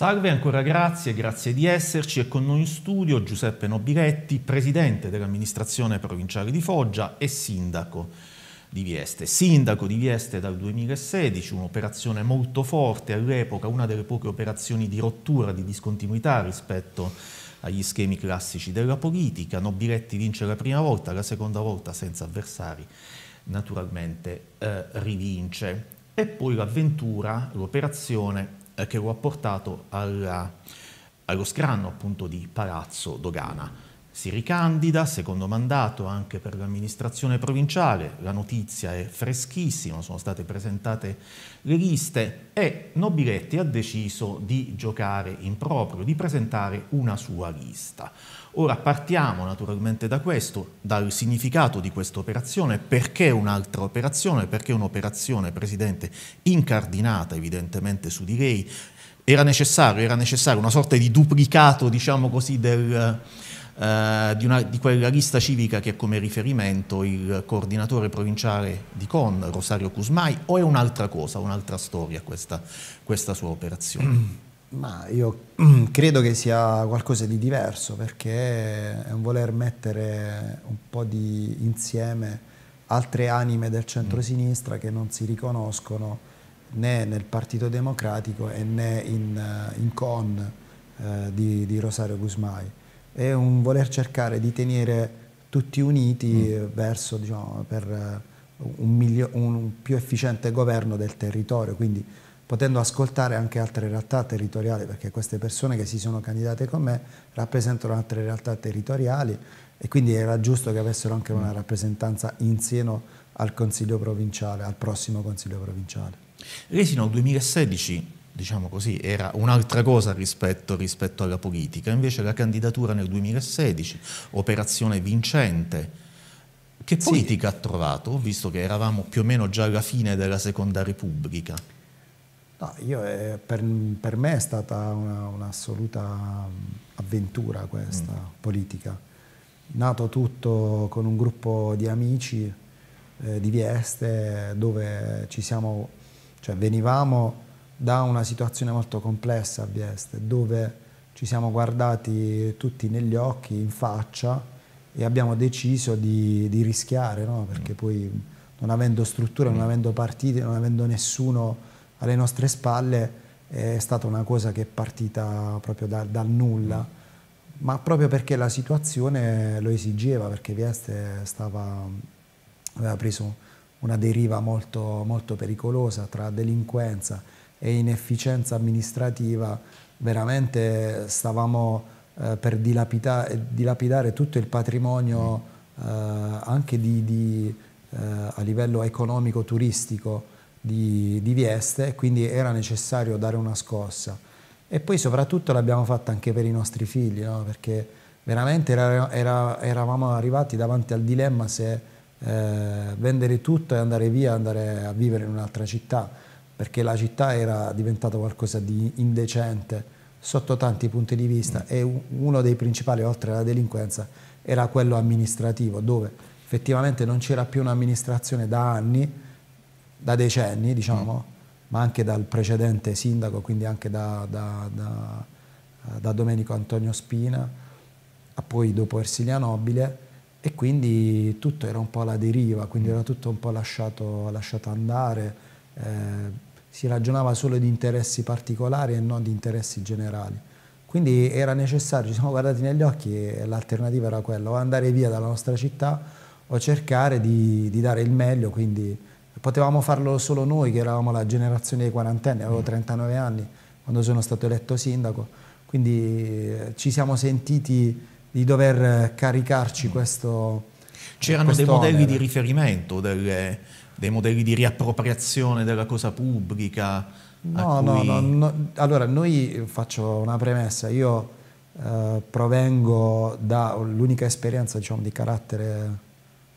Salve, ancora grazie, grazie di esserci. È con noi in studio Giuseppe Nobiletti, presidente dell'amministrazione provinciale di Foggia e sindaco di Vieste. Sindaco di Vieste dal 2016, un'operazione molto forte all'epoca, una delle poche operazioni di rottura, di discontinuità rispetto agli schemi classici della politica. Nobiletti vince la prima volta, la seconda volta senza avversari, naturalmente eh, rivince. E poi l'avventura, l'operazione eh, che lo ha portato alla, allo scranno appunto di Palazzo Dogana si ricandida, secondo mandato anche per l'amministrazione provinciale, la notizia è freschissima, sono state presentate le liste e Nobiletti ha deciso di giocare in proprio, di presentare una sua lista. Ora partiamo naturalmente da questo, dal significato di questa operazione, perché un'altra operazione, perché un'operazione, Presidente, incardinata evidentemente su di lei, era necessario, era necessario una sorta di duplicato, diciamo così, del eh, di, una, di, quella lista civica che è come riferimento il coordinatore provinciale di Con, Rosario Cusmai, o è un'altra cosa, un'altra storia questa, questa sua operazione? Mm. Ma io credo che sia qualcosa di diverso perché è un voler mettere un po' di insieme altre anime del centro-sinistra che non si riconoscono né nel Partito Democratico e né in, eh, in CON eh, di, di, Rosario Guzmai è un voler cercare di tenere tutti uniti mm. verso, diciamo, per eh, un, un, più efficiente governo del territorio, quindi potendo ascoltare anche altre realtà territoriali, perché queste persone che si sono candidate con me rappresentano altre realtà territoriali e quindi era giusto che avessero anche una mm. rappresentanza in seno al Consiglio provinciale, al prossimo Consiglio provinciale. Resino 2016 diciamo così, era un'altra cosa rispetto, rispetto, alla politica. Invece la candidatura nel 2016, operazione vincente, che politica sì. ha trovato? visto che eravamo più o meno già alla fine della seconda repubblica. No, io, eh, per, per, me è stata un'assoluta mm, avventura questa mm. politica. Nato tutto con un gruppo di amici eh, di Vieste dove ci siamo, cioè venivamo da una situazione molto complessa a Vieste, dove ci siamo guardati tutti negli occhi, in faccia e abbiamo deciso di, di rischiare, no? perché poi non avendo strutture, non mm. avendo partite, non avendo nessuno alle nostre spalle, è stata una cosa che è partita proprio da, dal nulla, mm. ma proprio perché la situazione lo esigeva, perché Vieste stava, aveva preso una deriva molto, molto pericolosa tra delinquenza e inefficienza amministrativa, veramente stavamo eh, per dilapidare, dilapidare, tutto il patrimonio eh, anche di, di, eh, a livello economico turistico di, di Vieste, quindi era necessario dare una scossa. E poi soprattutto l'abbiamo fatta anche per i nostri figli, no? perché veramente era, era, eravamo arrivati davanti al dilemma se eh, vendere tutto e andare via, andare a vivere in un'altra città perché la città era diventata qualcosa di indecente sotto tanti punti di vista e uno dei principali, oltre alla delinquenza, era quello amministrativo, dove effettivamente non c'era più un'amministrazione da anni, da decenni, diciamo, mm. ma anche dal precedente sindaco, quindi anche da, da, da, da Domenico Antonio Spina, a poi dopo Ersilia Nobile, e quindi tutto era un po' alla deriva, quindi mm. era tutto un po' lasciato, lasciato andare. Eh, si ragionava solo di interessi particolari e non di interessi generali. Quindi era necessario, ci siamo guardati negli occhi e l'alternativa era quella, o andare via dalla nostra città o cercare di, di dare il meglio, quindi potevamo farlo solo noi che eravamo la generazione dei quarantenni, avevo 39 mm. anni quando sono stato eletto sindaco, quindi eh, ci siamo sentiti di dover caricarci mm. questo... C'erano dei modelli onere. di riferimento, delle, eh, dei modelli di riappropriazione della cosa pubblica? No, cui... no, no, no, Allora, noi faccio una premessa. Io eh, provengo da l'unica esperienza diciamo, di carattere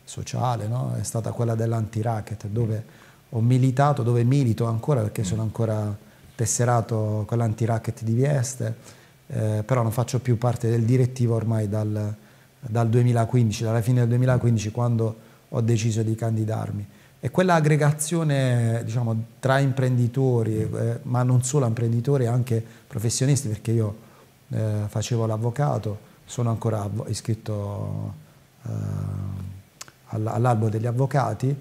sociale, no? è stata quella dell'anti-racket, dove ho militato, dove milito ancora, perché mm. sono ancora tesserato con l'anti-racket di Vieste, eh, però non faccio più parte del direttivo ormai dal, dal 2015, dalla fine del 2015, quando ho deciso di candidarmi. E quella aggregazione diciamo, tra imprenditori, mm. eh, ma non solo imprenditori, anche professionisti, perché io eh, facevo l'avvocato, sono ancora iscritto eh, all'albo degli avvocati,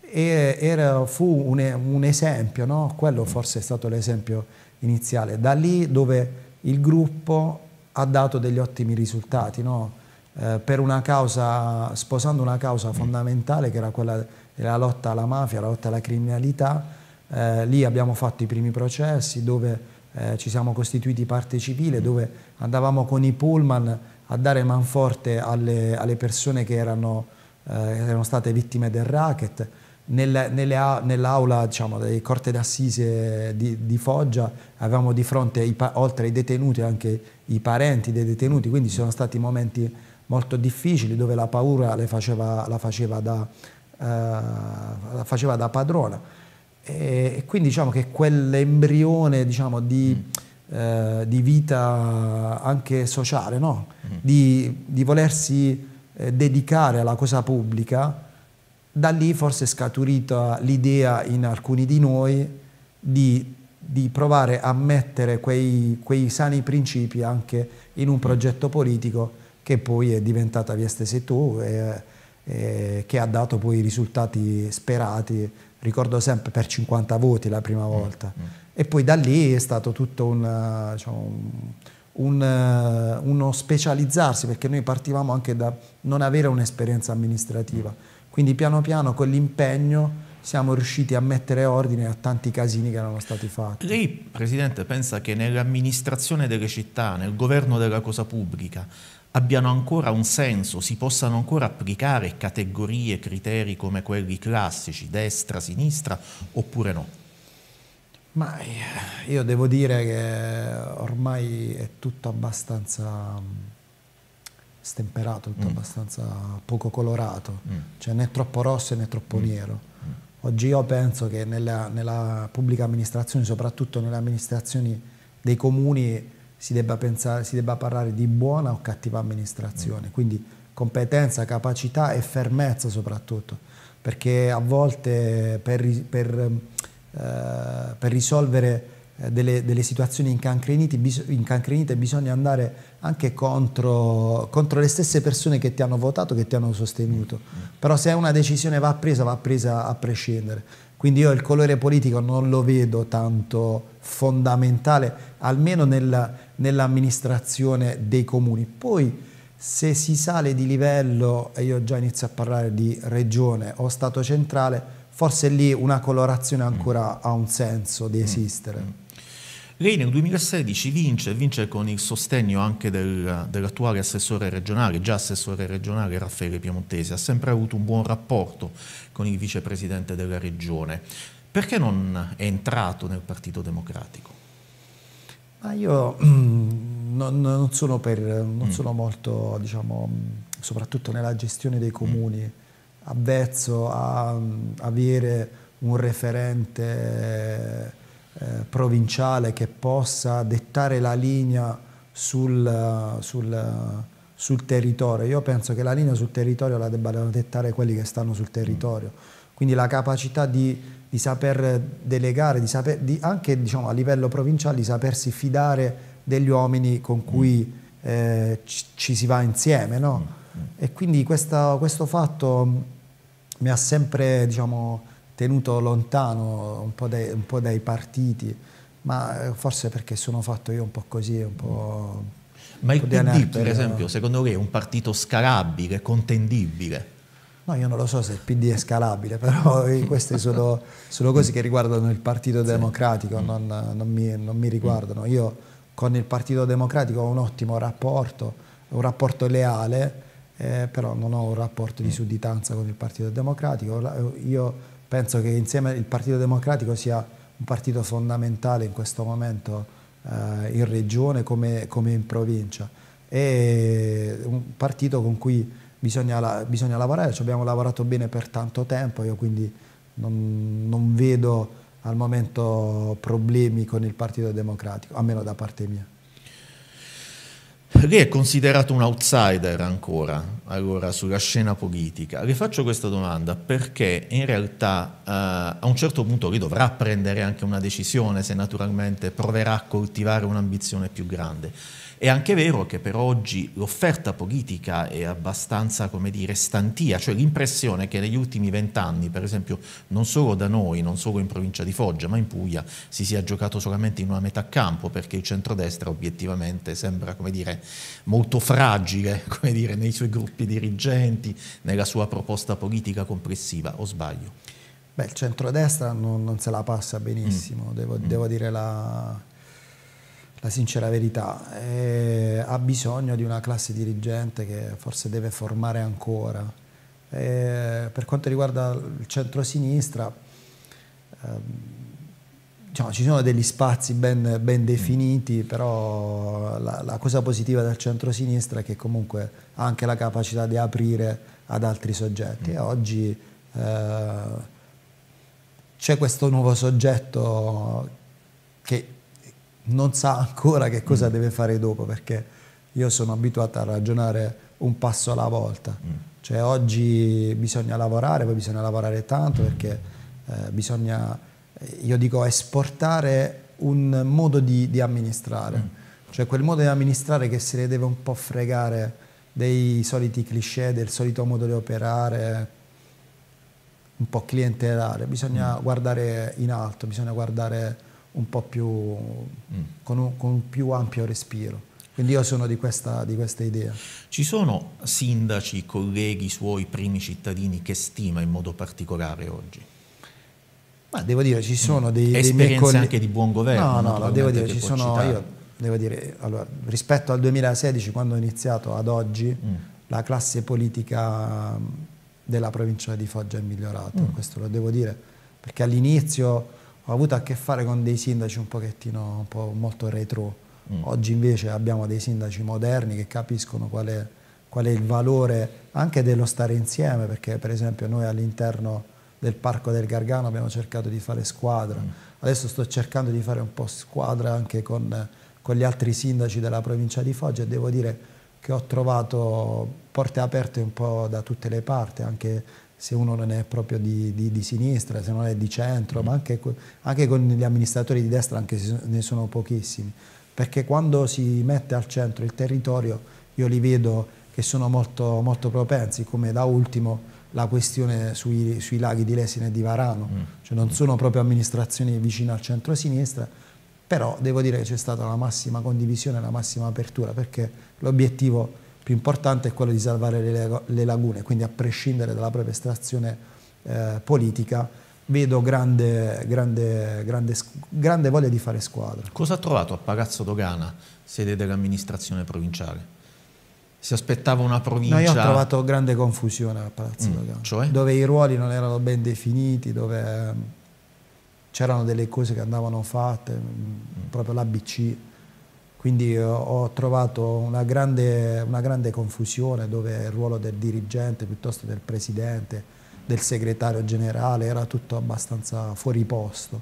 e era, fu un, un esempio, no? quello mm. forse è stato l'esempio iniziale, da lì dove il gruppo ha dato degli ottimi risultati, no? Eh, per una causa, sposando una causa mm. fondamentale che era quella la lotta alla mafia, la lotta alla criminalità. Eh, lì abbiamo fatto i primi processi dove eh, ci siamo costituiti parte civile, dove andavamo con i pullman a dare manforte alle, alle persone che erano, eh, erano, state vittime del racket. Nel, nell'aula diciamo, delle corte d'assise di, di, Foggia avevamo di fronte, i, oltre ai detenuti, anche i parenti dei detenuti, quindi sono stati momenti molto difficili dove la paura faceva, la faceva da, eh, faceva da padrona. E, e, quindi diciamo che quell'embrione diciamo, di, mm. eh, di, vita anche sociale, no? mm. di, di, volersi eh, dedicare alla cosa pubblica, da lì forse è scaturita l'idea in alcuni di noi di, di provare a mettere quei, quei, sani principi anche in un mm. progetto politico che poi è diventata Vieste Se Tu. E, eh, che ha dato poi i risultati sperati, ricordo sempre per 50 voti la prima mm, volta. Mm. E poi da lì è stato tutto un, eh, diciamo, un, un, eh, uno specializzarsi, perché noi partivamo anche da non avere un'esperienza amministrativa. Mm. Quindi piano piano con l'impegno siamo riusciti a mettere ordine a tanti casini che erano stati fatti. Lei, Presidente, pensa che nell'amministrazione delle città, nel governo della cosa pubblica, abbiano ancora un senso, si possano ancora applicare categorie, criteri come quelli classici, destra, sinistra, oppure no? Ma eh, io devo dire che ormai è tutto abbastanza mm, stemperato, tutto mm. abbastanza poco colorato, mm. cioè né troppo rosso né troppo mm. nero. Mm. Oggi io penso che nella, nella pubblica amministrazione, soprattutto nelle amministrazioni dei comuni, si debba, pensare, si debba parlare di buona o cattiva amministrazione, mm. quindi competenza, capacità e fermezza soprattutto, perché a volte per, per, eh, per risolvere eh, delle, delle, situazioni incancrenite, incancrenite, bisogna andare anche contro, contro, le stesse persone che ti hanno votato, che ti hanno sostenuto. Mm. Però se una decisione va presa, va presa a prescindere. Quindi io il colore politico non lo vedo tanto fondamentale, almeno nel, nell'amministrazione dei comuni. Poi se si sale di livello, e io già inizio a parlare di regione o Stato centrale, forse lì una colorazione ancora mm. ha un senso di mm. esistere. Mm. Lei nel 2016 vince, vince con il sostegno anche del, dell'attuale assessore regionale, già assessore regionale Raffaele Piemontesi, ha sempre avuto un buon rapporto con il vicepresidente della regione. Perché non è entrato nel Partito Democratico? Ma io mm, non, non, sono, per, non mm. sono molto, diciamo, mm, soprattutto nella gestione dei mm. comuni, mm. avvezzo a, a avere un referente eh, provinciale che possa dettare la linea sul, eh, sul, eh, sul, territorio. Io penso che la linea sul territorio la debbano dettare quelli che stanno sul territorio. Quindi la capacità di, di saper delegare, di saper, di, anche diciamo, a livello provinciale, di sapersi fidare degli uomini con cui mm. eh, ci, ci, si va insieme. No? Mm. Mm. E quindi questa, questo fatto mi ha sempre diciamo, tenuto lontano un po, dai, un po' dai, partiti, ma eh, forse perché sono fatto io un po' così, un po'... Ma un il PD, anarchico. per esempio, secondo lei è un partito scalabile, contendibile? No, io non lo so se il PD è scalabile, però queste sono, sono cose che riguardano il Partito Democratico, sì. Mm. non, non, mi, non, mi, riguardano. Mm. Io con il Partito Democratico ho un ottimo rapporto, un rapporto leale, eh, però non ho un rapporto di mm. sudditanza con il Partito Democratico. Io penso che insieme il Partito Democratico sia un partito fondamentale in questo momento eh, in regione come, come, in provincia. È un partito con cui bisogna, bisogna lavorare, ci abbiamo lavorato bene per tanto tempo, io quindi non, non vedo al momento problemi con il Partito Democratico, almeno da parte mia. Lei è considerato un outsider ancora, allora, sulla scena politica. Le faccio questa domanda perché in realtà eh, a un certo punto lei dovrà prendere anche una decisione se naturalmente proverà a coltivare un'ambizione più grande. È anche vero che per oggi l'offerta politica è abbastanza, come dire, stantia, cioè l'impressione che negli ultimi vent'anni, per esempio, non solo da noi, non solo in provincia di Foggia, ma in Puglia, si sia giocato solamente in una metà campo, perché il centrodestra obiettivamente sembra, come dire, molto fragile, come dire, nei suoi gruppi dirigenti, nella sua proposta politica complessiva, o sbaglio? Beh, il centrodestra non, non se la passa benissimo, mm. Devo, mm. devo, dire la la sincera verità, e eh, ha bisogno di una classe dirigente che forse deve formare ancora. E eh, per quanto riguarda il centrosinistra, ehm, Diciamo, ci sono degli spazi ben, ben mm. definiti, però la, la, cosa positiva del centro-sinistra è che comunque ha anche la capacità di aprire ad altri soggetti. E mm. oggi eh, c'è questo nuovo soggetto che non sa ancora che cosa mm. deve fare dopo perché io sono abituato a ragionare un passo alla volta. Mm. Cioè oggi bisogna lavorare, poi bisogna lavorare tanto perché eh, bisogna, eh, io dico, esportare un modo di, di amministrare. Mm. Cioè quel modo di amministrare che se ne deve un po' fregare dei soliti cliché, del solito modo di operare, un po' clientelare. Bisogna mm. guardare in alto, bisogna guardare un po' più, mm. con, un, con un più ampio respiro. Quindi io sono di questa, di questa, idea. Ci sono sindaci, colleghi suoi, primi cittadini che stima in modo particolare oggi? Ma devo dire, ci sono dei, dei colleghi... anche di buon governo. No, no, no devo dire, ci sono... Io, devo dire, allora, rispetto al 2016, quando ho iniziato, ad oggi, mm. la classe politica mm, della provincia di Foggia è migliorata, mm. questo lo devo dire, perché all'inizio ho avuto a che fare con dei sindaci un pochettino un po molto retro. Mm. Oggi invece abbiamo dei sindaci moderni che capiscono qual è, qual è, il valore anche dello stare insieme, perché per esempio noi all'interno del Parco del Gargano abbiamo cercato di fare squadra. Mm. Adesso sto cercando di fare un po' squadra anche con, con gli altri sindaci della provincia di Foggia e devo dire che ho trovato porte aperte un po' da tutte le parti, anche se uno non è proprio di, di, di sinistra, se non è di centro, mm. ma anche, anche, con gli amministratori di destra, anche se ne sono pochissimi, perché quando si mette al centro il territorio io li vedo che sono molto, molto propensi, come da ultimo la questione sui, sui laghi di Lesina e di Varano, mm. cioè non mm. sono proprio amministrazioni vicine al centro-sinistra, però devo dire che c'è stata la massima condivisione, la massima apertura, perché l'obiettivo più importante è quello di salvare le, le lagune, quindi a prescindere dalla propria estrazione eh, politica vedo grande, grande, grande, grande voglia di fare squadra. Cosa ha trovato a Palazzo Dogana, sede dell'amministrazione provinciale? si aspettava una provincia. No, io ho trovato grande confusione a Palazzo mm, Dogano, cioè? dove i ruoli non erano ben definiti, dove ehm, c'erano delle cose che andavano fatte, mm. mm. proprio l'ABC. Quindi eh, ho trovato una grande, una grande confusione dove il ruolo del dirigente piuttosto del presidente, del segretario generale era tutto abbastanza fuori posto.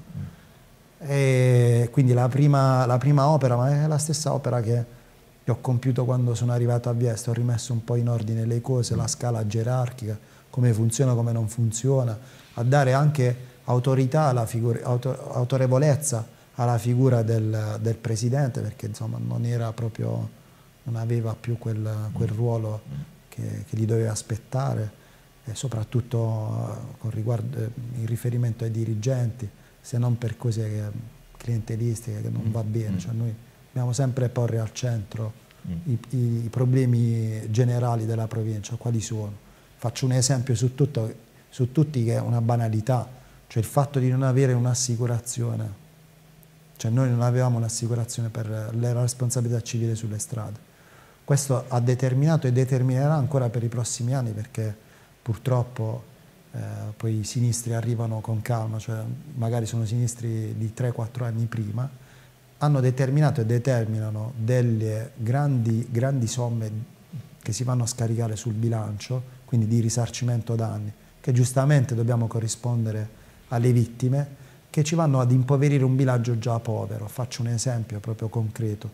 E quindi la prima, la prima opera, ma è la stessa opera che, ho compiuto quando sono arrivato a Vieste, ho rimesso un po' in ordine le cose, la scala gerarchica, come funziona, come non funziona, a dare anche autorità, figura, auto, autorevolezza alla figura del, del presidente perché insomma, non, proprio, non aveva più quel, quel ruolo che, che, gli doveva aspettare e soprattutto eh, riguardo, eh, in riferimento ai dirigenti se non per cose clientelistiche che non va mm. bene mm. cioè noi dobbiamo sempre porre al centro mm. i, i, problemi generali della provincia quali sono faccio un esempio su, tutto, su tutti che è una banalità cioè il fatto di non avere un'assicurazione cioè noi non avevamo l'assicurazione per la responsabilità civile sulle strade. Questo ha determinato e determinerà ancora per i prossimi anni perché purtroppo eh, poi i sinistri arrivano con calma, cioè magari sono sinistri di 3-4 anni prima, hanno determinato e determinano delle grandi, grandi somme che si vanno a scaricare sul bilancio, quindi di risarcimento danni, che giustamente dobbiamo corrispondere alle vittime, che ci vanno ad impoverire un bilancio già povero. Faccio un esempio proprio concreto.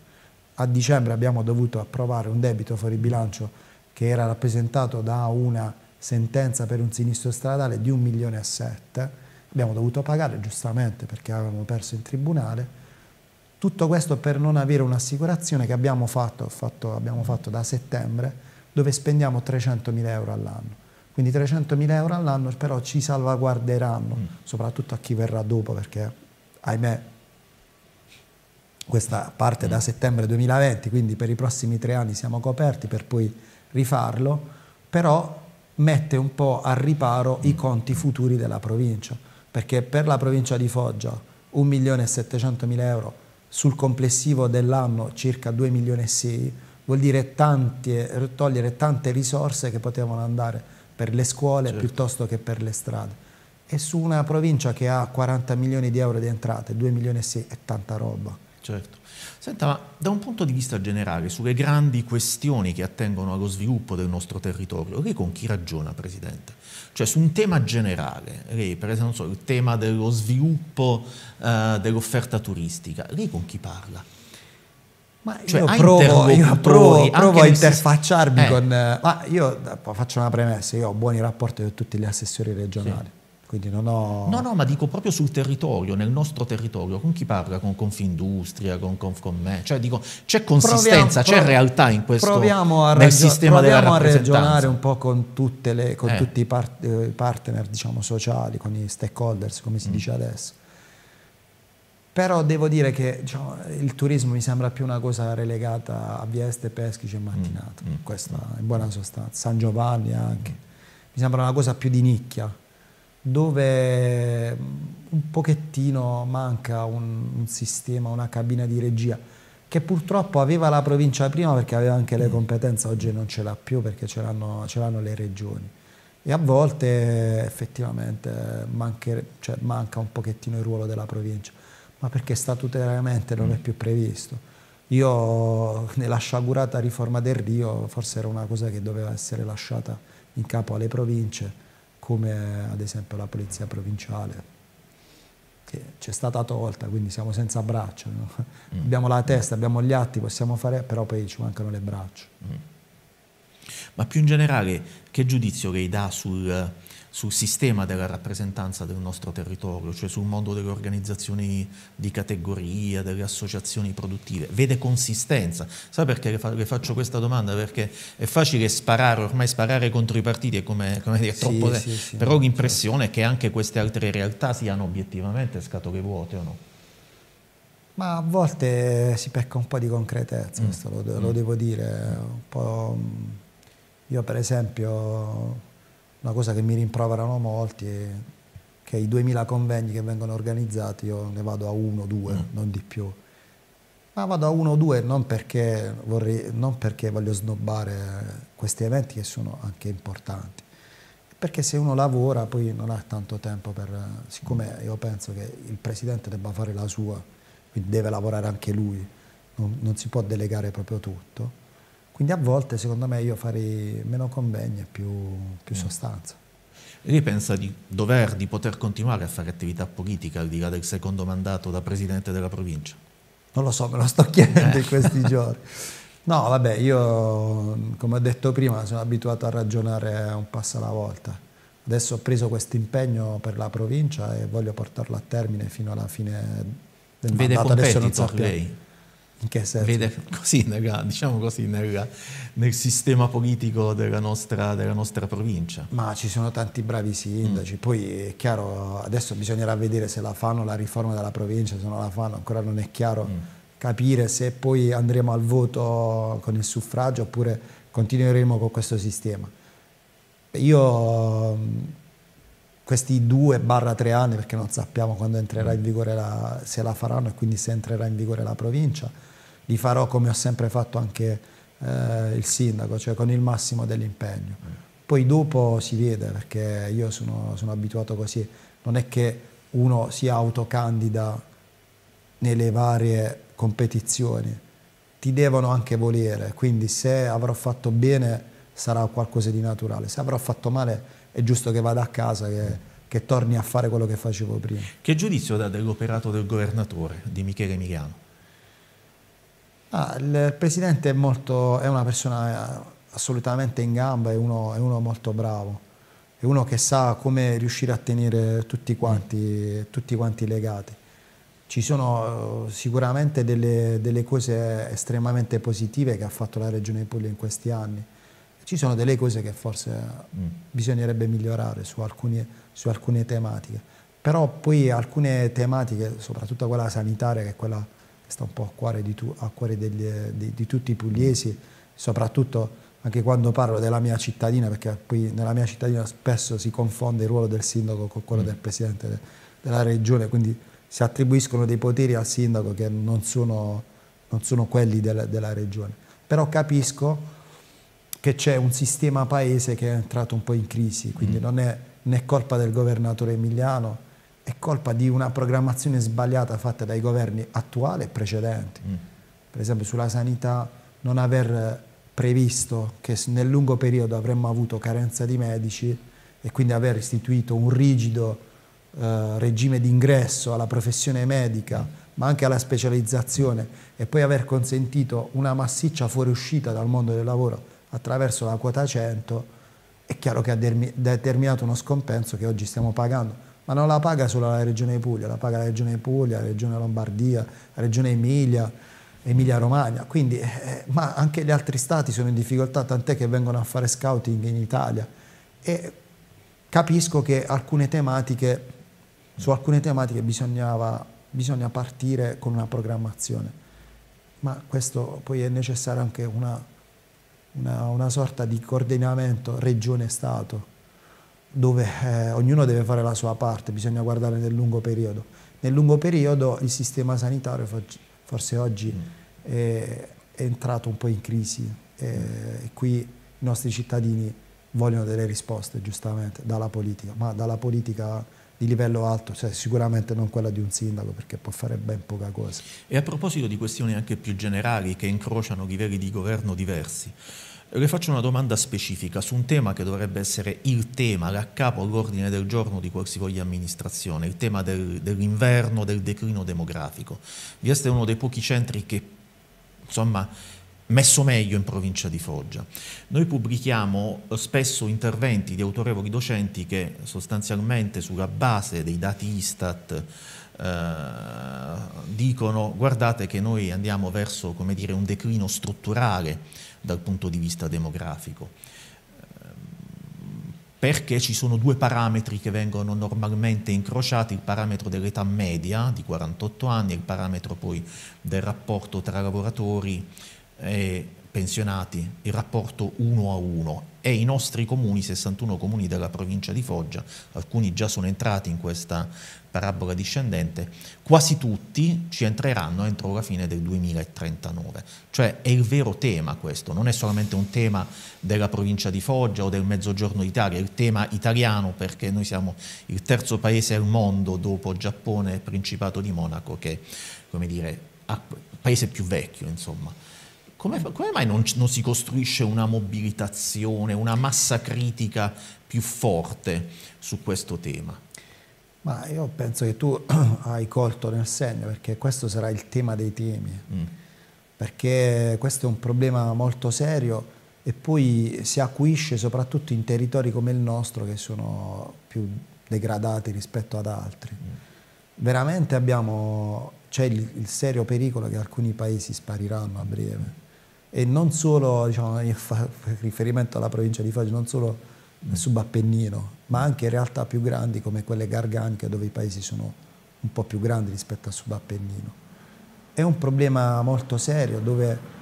A dicembre abbiamo dovuto approvare un debito fuori bilancio che era rappresentato da una sentenza per un sinistro stradale di 1 milione e 7, abbiamo dovuto pagare giustamente perché avevamo perso in tribunale, tutto questo per non avere un'assicurazione che abbiamo fatto, fatto, abbiamo fatto da settembre, dove spendiamo 300 mila euro all'anno. Quindi 300.000 euro all'anno però ci salvaguarderanno, mm. soprattutto a chi verrà dopo, perché ahimè questa parte da mm. settembre 2020, quindi per i prossimi tre anni siamo coperti per poi rifarlo, però mette un po' al riparo i mm. conti futuri della provincia, perché per la provincia di Foggia 1.700.000 euro sul complessivo dell'anno circa 2.600.000 vuol dire tante, togliere tante risorse che potevano andare per le scuole certo. piuttosto che per le strade. E su una provincia che ha 40 milioni di euro di entrate, 2 milioni e 6 è tanta roba. Certo. Senta, ma da un punto di vista generale, sulle grandi questioni che attengono allo sviluppo del nostro territorio, lei con chi ragiona, Presidente? Cioè su un tema generale, lei per esempio so, il tema dello sviluppo eh, dell'offerta turistica, lei con chi parla? Ma cioè, io provo, io provo, provo a interfacciarmi eh. con... ma io faccio una premessa, io ho buoni rapporti con tutti gli assessori regionali. Sì. Quindi non ho... No, no, ma dico proprio sul territorio, nel nostro territorio, con chi parla? Con Confindustria, con Confcomme? Cioè dico, c'è consistenza, proviamo, c'è realtà in questo proviamo a nel sistema Proviamo a ragionare un po' con, le, con eh. tutti i, part, eh, partner, diciamo, sociali, con i stakeholders, come si mm. dice adesso. Però devo dire che diciamo, il turismo mi sembra più una cosa relegata a Vieste, Peschice e Mattinato, mm, mm, in buona sostanza, San Giovanni anche. Mi sembra una cosa più di nicchia, dove mm, un pochettino manca un, un sistema, una cabina di regia, che purtroppo aveva la provincia prima perché aveva anche le mm. competenze, oggi non ce l'ha più perché ce l'hanno le regioni e a volte effettivamente manca, cioè, manca un pochettino il ruolo della provincia ma perché statutariamente non è mm. più previsto. Io nella sciagurata riforma del Rio forse era una cosa che doveva essere lasciata in capo alle province, come ad esempio la polizia provinciale, che ci è stata tolta, quindi siamo senza braccia. No? Mm. Abbiamo la mm. testa, abbiamo gli atti, possiamo fare, però poi ci mancano le braccia. Mm. Ma più in generale, che giudizio che dà sul sul sistema della rappresentanza del nostro territorio, cioè sul mondo delle organizzazioni di categoria, delle associazioni produttive, vede consistenza. Sa perché le, fa, le faccio questa domanda? Perché è facile sparare, ormai sparare contro i partiti è come, come dire, troppo... Sì, sì, però l'impressione è che anche queste altre realtà siano obiettivamente scatole vuote o no? Ma a volte si pecca un po' di concretezza, mm. questo lo, lo mm. devo dire. Mm, io per esempio una cosa che mi rimproverano molti è che i 2000 convegni che vengono organizzati io ne vado a uno o due, mm. non di più. Ma vado a uno o due non perché, vorrei, non perché voglio snobbare questi eventi che sono anche importanti, perché se uno lavora poi non ha tanto tempo per... siccome io penso che il presidente debba fare la sua, quindi deve lavorare anche lui, non, non si può delegare proprio tutto, quindi a volte secondo me io farei meno convegni e più, più mm. sostanza. E lei pensa di dover, di poter continuare a fare attività politica al di là del secondo mandato da presidente della provincia? Non lo so, me lo sto chiedendo eh. in questi giorni. No, vabbè, io come ho detto prima sono abituato a ragionare un passo alla volta. Adesso ho preso questo impegno per la provincia e voglio portarlo a termine fino alla fine del Vede mandato. Adesso non sappiamo. lei? In che senso? Vede così nella, diciamo così, nella, nel sistema politico della nostra, della nostra, provincia. Ma ci sono tanti bravi sindaci, mm. poi è chiaro, adesso bisognerà vedere se la fanno la riforma della provincia, se non la fanno, ancora non è chiaro mm. capire se poi andremo al voto con il suffragio oppure continueremo con questo sistema. Io mm, questi due barra tre anni, perché non sappiamo quando entrerà mm. in vigore la, se la faranno e quindi se entrerà in vigore la provincia, li farò come ho sempre fatto anche eh, il sindaco, cioè con il massimo dell'impegno. Poi dopo si vede, perché io sono, sono abituato così, non è che uno si autocandida nelle varie competizioni, ti devono anche volere, quindi se avrò fatto bene sarà qualcosa di naturale, se avrò fatto male è giusto che vada a casa, che, che torni a fare quello che facevo prima. Che giudizio dà dell'operato del governatore di Michele Emiliano? Ah, il presidente è, molto, è, una persona eh, assolutamente in gamba, è uno, è uno, molto bravo, è uno che sa come riuscire a tenere tutti quanti, tutti quanti legati. Ci sono eh, sicuramente delle, delle, cose estremamente positive che ha fatto la Regione Puglia in questi anni. Ci sono delle cose che forse mm. bisognerebbe migliorare su, alcuni, su alcune tematiche, però poi alcune tematiche, soprattutto quella sanitaria, che è quella sta un po' a cuore di, tu, a cuore degli, eh, di, di tutti i pugliesi, soprattutto anche quando parlo della mia cittadina, perché poi nella mia cittadina spesso si confonde il ruolo del sindaco con quello mm. del presidente de, della regione, quindi si attribuiscono dei poteri al sindaco che non sono, non sono quelli del, della regione. Però capisco che c'è un sistema paese che è entrato un po' in crisi, quindi mm. non è né colpa del governatore emiliano, colpa di una programmazione sbagliata fatta dai governi attuali e precedenti. Mm. Per esempio sulla sanità non aver previsto che nel lungo periodo avremmo avuto carenza di medici e quindi aver istituito un rigido eh, regime d'ingresso alla professione medica, mm. ma anche alla specializzazione e poi aver consentito una massiccia fuoriuscita dal mondo del lavoro attraverso la quota 100, è chiaro che ha determinato uno scompenso che oggi stiamo pagando ma non la paga solo la Regione Puglia, la paga la Regione Puglia, la Regione Lombardia, la Regione Emilia, Emilia-Romagna, eh, eh, ma anche gli altri stati sono in difficoltà, tant'è che vengono a fare scouting in Italia. E capisco che alcune tematiche, su alcune tematiche bisogna partire con una programmazione, ma questo poi è necessario anche una, una, una sorta di coordinamento regione-stato dove eh, ognuno deve fare la sua parte, bisogna guardare nel lungo periodo. Nel lungo periodo il sistema sanitario forse oggi mm. è, è, entrato un po' in crisi mm. e qui i nostri cittadini vogliono delle risposte giustamente dalla politica, ma dalla politica di livello alto, cioè sicuramente non quella di un sindaco perché può fare ben poca cosa. E a proposito di questioni anche più generali che incrociano livelli di governo diversi, le faccio una domanda specifica su un tema che dovrebbe essere il tema, la capo all'ordine del giorno di qualsiasi amministrazione, il tema del, dell'inverno, del declino demografico. Vieste è uno dei pochi centri che, insomma, messo meglio in provincia di Foggia. Noi pubblichiamo spesso interventi di autorevoli docenti che sostanzialmente sulla base dei dati Istat eh, dicono guardate che noi andiamo verso dire, un declino strutturale dal punto di vista demografico, ehm, perché ci sono due parametri che vengono normalmente incrociati, il parametro dell'età media di 48 anni e il parametro poi del rapporto tra lavoratori e pensionati il rapporto uno a uno e i nostri comuni, 61 comuni della provincia di Foggia, alcuni già sono entrati in questa parabola discendente, quasi tutti ci entreranno entro la fine del 2039. Cioè è il vero tema questo, non è solamente un tema della provincia di Foggia o del Mezzogiorno d'Italia, è il tema italiano perché noi siamo il terzo paese al mondo dopo Giappone e Principato di Monaco che, come dire, ha, paese più vecchio, insomma come, come mai non, non si costruisce una mobilitazione, una massa critica più forte su questo tema? Ma io penso che tu hai colto nel segno, perché questo sarà il tema dei temi, mm. perché questo è un problema molto serio e poi si acuisce soprattutto in territori come il nostro che sono più degradati rispetto ad altri. Mm. Veramente abbiamo, c'è il, il, serio pericolo che alcuni paesi spariranno a breve e non solo, diciamo, io fa riferimento alla provincia di Foggia, non solo nel subappennino, ma anche in realtà più grandi come quelle garganiche dove i paesi sono un po' più grandi rispetto al subappennino. È un problema molto serio dove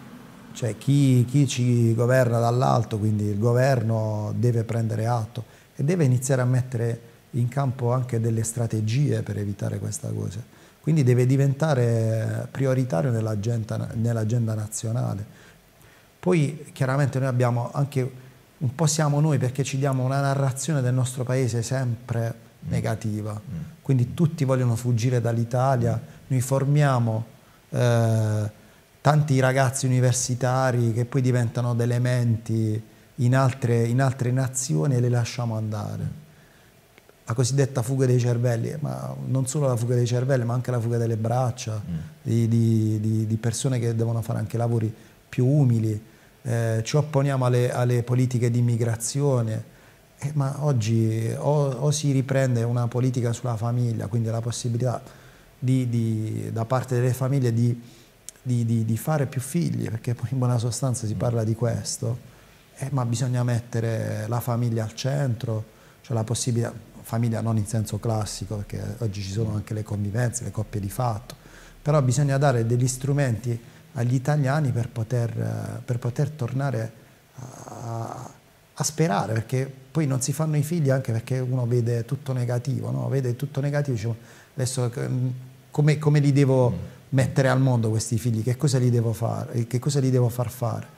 cioè, chi, chi ci governa dall'alto, quindi il governo, deve prendere atto e deve iniziare a mettere in campo anche delle strategie per evitare questa cosa. Quindi deve diventare prioritario nell'agenda nell nazionale poi chiaramente noi abbiamo anche, un po' siamo noi perché ci diamo una narrazione del nostro paese sempre mm. negativa, mm. quindi tutti vogliono fuggire dall'Italia, noi formiamo eh, tanti ragazzi universitari che poi diventano delle menti in altre, in altre nazioni e le lasciamo andare la cosiddetta fuga dei cervelli, ma non solo la fuga dei cervelli, ma anche la fuga delle braccia, mm. di, di, di, persone che devono fare anche lavori più umili eh, ci opponiamo alle, alle, politiche di immigrazione, eh, ma oggi o, o, si riprende una politica sulla famiglia, quindi la possibilità di, di, da parte delle famiglie di, di, fare più figli, perché poi in buona sostanza si parla di questo, eh, ma bisogna mettere la famiglia al centro, cioè la possibilità, famiglia non in senso classico, perché oggi ci sono anche le convivenze, le coppie di fatto, però bisogna dare degli strumenti agli italiani per poter, per poter tornare a, a, sperare, perché poi non si fanno i figli anche perché uno vede tutto negativo, no? vede tutto negativo, dice adesso eh, mm, come, come li devo mm. mettere al mondo questi figli, che cosa li devo, fare, che cosa li devo far fare?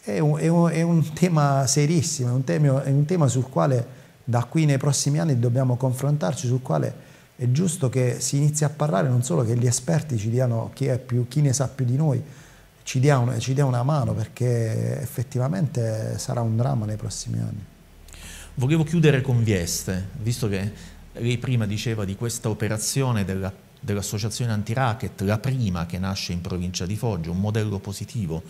È un, è, un, è un, tema serissimo, è un, tema, è un tema sul quale da qui nei prossimi anni dobbiamo confrontarci, sul quale è giusto che si inizi a parlare non solo che gli esperti ci diano chi, più, chi ne sa più di noi, ci dia, un, ci dia, una mano perché effettivamente sarà un dramma nei prossimi anni. Volevo chiudere con Vieste, visto che lei prima diceva di questa operazione della, dell'associazione anti-racket, la prima che nasce in provincia di Foggia, un modello positivo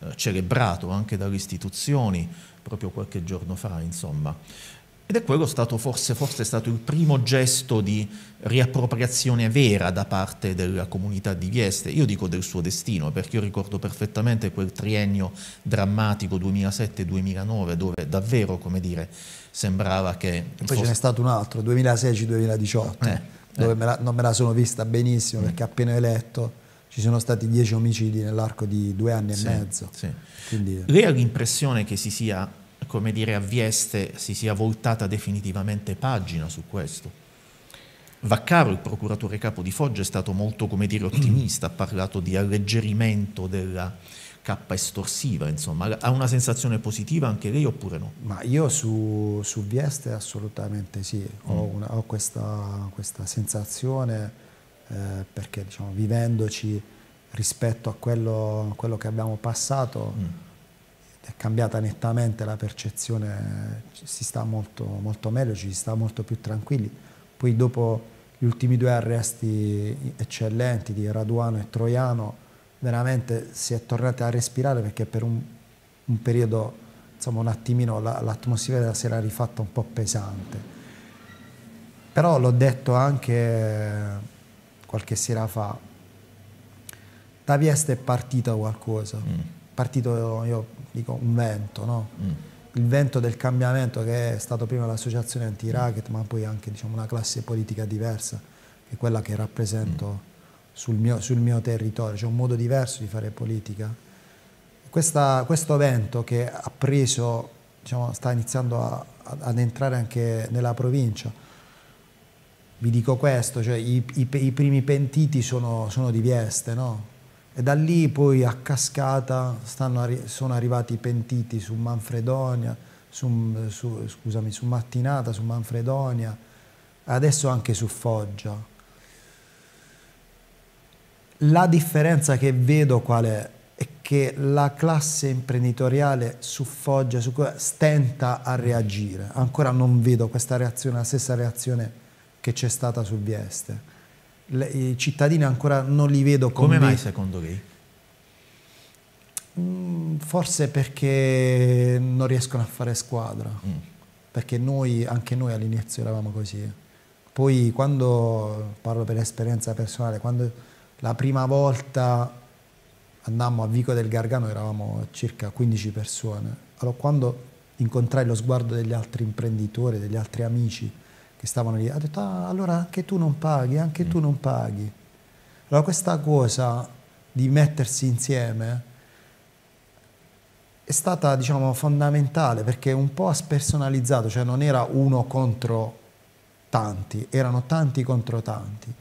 eh, celebrato anche dalle istituzioni proprio qualche giorno fa, insomma. Ed è quello stato forse, forse stato il primo gesto di riappropriazione vera da parte della comunità di Vieste, io dico del suo destino, perché io ricordo perfettamente quel triennio drammatico 2007-2009 dove davvero, come dire, sembrava che... Poi fosse... ce n'è stato un altro, 2016-2018, eh, eh, dove eh. Me la, non me la sono vista benissimo mm. perché appena eletto ci sono stati dieci omicidi nell'arco di due anni sì, e mezzo. Sì. Quindi... Lei ha l'impressione che si sia come dire, a Vieste si sia voltata definitivamente pagina su questo. Vaccaro, il procuratore capo di Foggia, è stato molto, dire, ottimista, ha parlato di alleggerimento della cappa estorsiva, insomma. Ha una sensazione positiva anche lei oppure no? Ma io su, su Vieste assolutamente sì, ho, mm. una, ho, questa, questa sensazione eh, perché diciamo, vivendoci rispetto a quello, quello, che abbiamo passato... Mm è cambiata nettamente la percezione, si sta molto, molto meglio, ci si sta molto più tranquilli. Poi dopo gli ultimi due arresti eccellenti di Raduano e Troiano, veramente si è tornati a respirare perché per un, un periodo, insomma un attimino, l'atmosfera si era rifatta un po' pesante. Però l'ho detto anche qualche sera fa, da Vieste è partito qualcosa, mm. partito io dico, un vento, no? mm. il vento del cambiamento che è stato prima l'associazione anti-racket, mm. ma poi anche diciamo, una classe politica diversa, che è quella che rappresento mm. sul, mio, sul, mio, territorio, c'è un modo diverso di fare politica. Questa, questo vento che ha preso, diciamo, sta iniziando a, ad entrare anche nella provincia, vi dico questo, cioè i, i, i, primi pentiti sono, sono di Vieste, no? E da lì poi a cascata arri sono arrivati i pentiti su Manfredonia, su, su, scusami, su Mattinata, su Manfredonia, adesso anche su Foggia. La differenza che vedo qual è? È che la classe imprenditoriale su Foggia su stenta a reagire. Ancora non vedo questa reazione, la stessa reazione che c'è stata su Vieste le, i cittadini ancora non li vedo come... Come mai secondo lei? Mm, forse perché non riescono a fare squadra, mm. perché noi, anche noi all'inizio eravamo così. Poi quando, parlo per esperienza personale, quando la prima volta andammo a Vico del Gargano eravamo circa 15 persone. Allora quando incontrai lo sguardo degli altri imprenditori, degli altri amici, che stavano lì, ha detto ah, allora anche tu non paghi, anche mm. tu non paghi. Allora questa cosa di mettersi insieme è stata diciamo, fondamentale perché un po' ha spersonalizzato, cioè non era uno contro tanti, erano tanti contro tanti.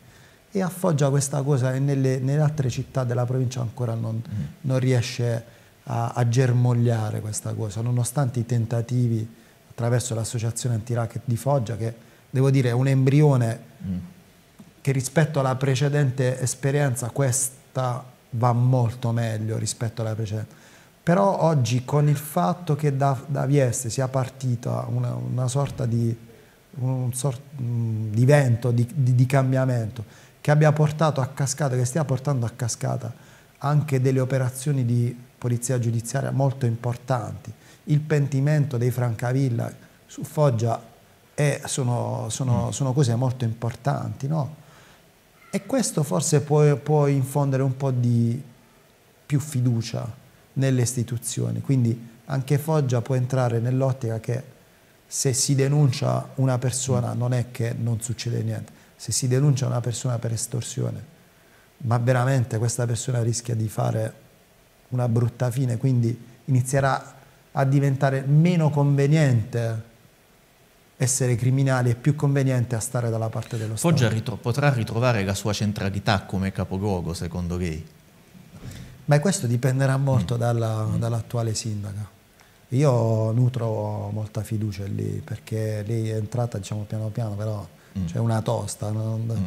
E a Foggia questa cosa e nelle, nelle altre città della provincia ancora non, mm. non riesce a, a, germogliare questa cosa, nonostante i tentativi attraverso l'associazione anti-racket di Foggia che devo dire, un embrione mm. che rispetto alla precedente esperienza questa va molto meglio rispetto alla precedente. Però oggi con il fatto che da, da Vieste sia partita una, una sorta di, un sort, mm, di vento, di, di, di, cambiamento, che abbia portato a cascata, che stia portando a cascata anche delle operazioni di polizia giudiziaria molto importanti, il pentimento dei Francavilla su Foggia e sono, sono, mm. sono cose molto importanti, no? E questo forse può, può infondere un po' di più fiducia nelle istituzioni. Quindi anche Foggia può entrare nell'ottica che se si denuncia una persona mm. non è che non succede niente, se si denuncia una persona per estorsione, ma veramente questa persona rischia di fare una brutta fine, quindi inizierà a diventare meno conveniente essere criminali è più conveniente a stare dalla parte dello Stato. Foggia ritro potrà ritrovare la sua centralità come capoluogo, secondo lei? Beh, questo dipenderà molto mm. mm. dall'attuale sindaca. Io nutro molta fiducia lì, perché lei è entrata diciamo, piano piano, però mm. c'è una tosta, non, mm.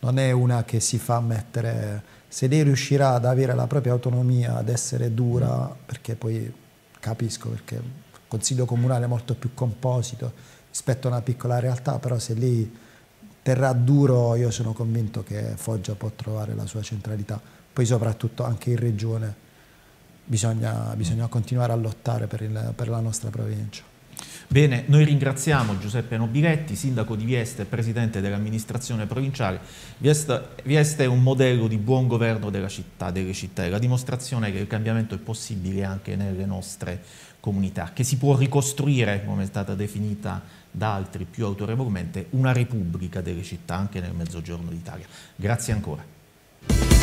non, è una che si fa mettere... Se lei riuscirà ad avere la propria autonomia, ad essere dura, mm. perché poi capisco, perché il Consiglio Comunale è molto più composito, rispetto a una piccola realtà, però se lì terrà duro io sono convinto che Foggia può trovare la sua centralità. Poi soprattutto anche in regione bisogna, bisogna continuare a lottare per, il, per la nostra provincia. Bene, noi ringraziamo Giuseppe Nobiletti, sindaco di Vieste e presidente dell'amministrazione provinciale. Vieste, Vieste, è un modello di buon governo della città, delle città, è la dimostrazione che il cambiamento è possibile anche nelle nostre comunità, che si può ricostruire, come è stata definita da altri più autorevolmente una repubblica delle città anche nel mezzogiorno d'Italia. Grazie ancora.